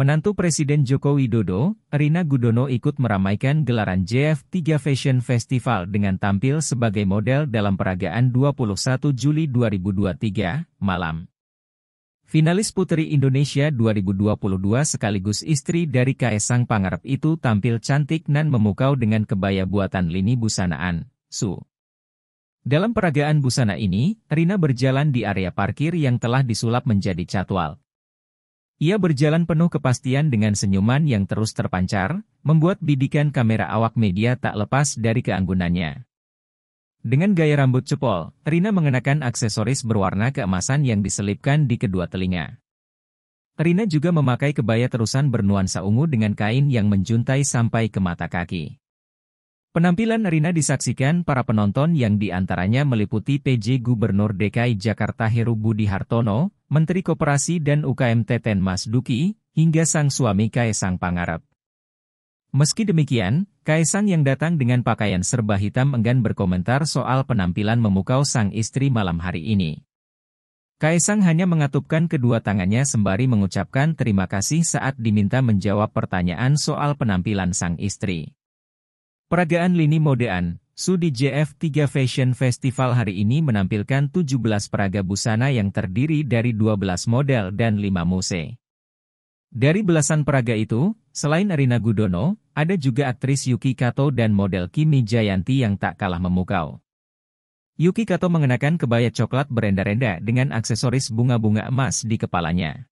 Menantu Presiden Joko Widodo, Rina Gudono ikut meramaikan gelaran JF3 Fashion Festival dengan tampil sebagai model dalam peragaan 21 Juli 2023, malam. Finalis Putri Indonesia 2022 sekaligus istri dari Kaesang Pangarep itu tampil cantik nan memukau dengan kebaya buatan lini busanaan, Su. Dalam peragaan busana ini, Rina berjalan di area parkir yang telah disulap menjadi catwal. Ia berjalan penuh kepastian dengan senyuman yang terus terpancar, membuat bidikan kamera awak media tak lepas dari keanggunannya. Dengan gaya rambut cepol, Rina mengenakan aksesoris berwarna keemasan yang diselipkan di kedua telinga. Rina juga memakai kebaya terusan bernuansa ungu dengan kain yang menjuntai sampai ke mata kaki. Penampilan Rina disaksikan para penonton yang diantaranya meliputi PJ Gubernur DKI Jakarta Heru Budi Hartono, Menteri Koperasi dan UKM Teten Mas Duki, hingga sang suami Kaisang Pangarep. Meski demikian, Kaisang yang datang dengan pakaian serba hitam enggan berkomentar soal penampilan memukau sang istri malam hari ini. Kaisang hanya mengatupkan kedua tangannya sembari mengucapkan terima kasih saat diminta menjawab pertanyaan soal penampilan sang istri. Peragaan lini modean, Sudi JF3 Fashion Festival hari ini menampilkan 17 peraga busana yang terdiri dari 12 model dan 5 muse. Dari belasan peraga itu, selain Arina Gudono, ada juga aktris Yuki Kato dan model Kimi Jayanti yang tak kalah memukau. Yuki Kato mengenakan kebaya coklat berenda-renda dengan aksesoris bunga-bunga emas di kepalanya.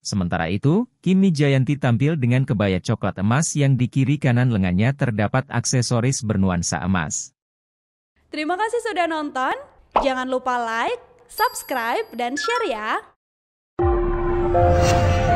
Sementara itu, Kimi Jayanti tampil dengan kebaya coklat emas yang di kiri kanan lengannya terdapat aksesoris bernuansa emas. Terima kasih sudah nonton. Jangan lupa like, subscribe, dan share ya.